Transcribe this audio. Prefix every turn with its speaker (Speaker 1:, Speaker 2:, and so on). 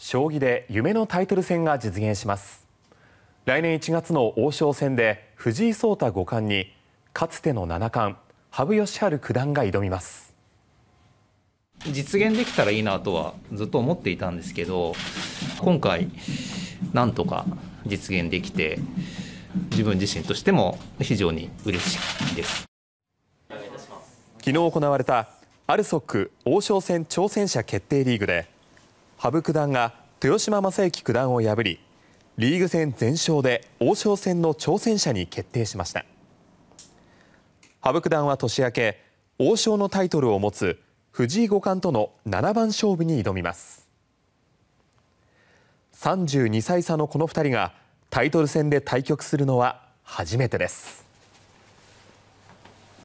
Speaker 1: 将棋で夢のタイトル戦が実現します来年1月の王将戦で藤井聡太五冠にかつての七冠羽生善治九段が挑みます
Speaker 2: 実現できたらいいなとはずっと思っていたんですけど今回なんとか実現できて自分自身としても非常に嬉しいです
Speaker 1: 昨日行われたアルソック王将戦挑戦者決定リーグで羽生九段が豊島将之九段を破りリーグ戦全勝で王将戦の挑戦者に決定しました羽生九段は年明け王将のタイトルを持つ藤井五冠との七番勝負に挑みます32歳差のこの2人がタイトル戦で対局するのは初めてです。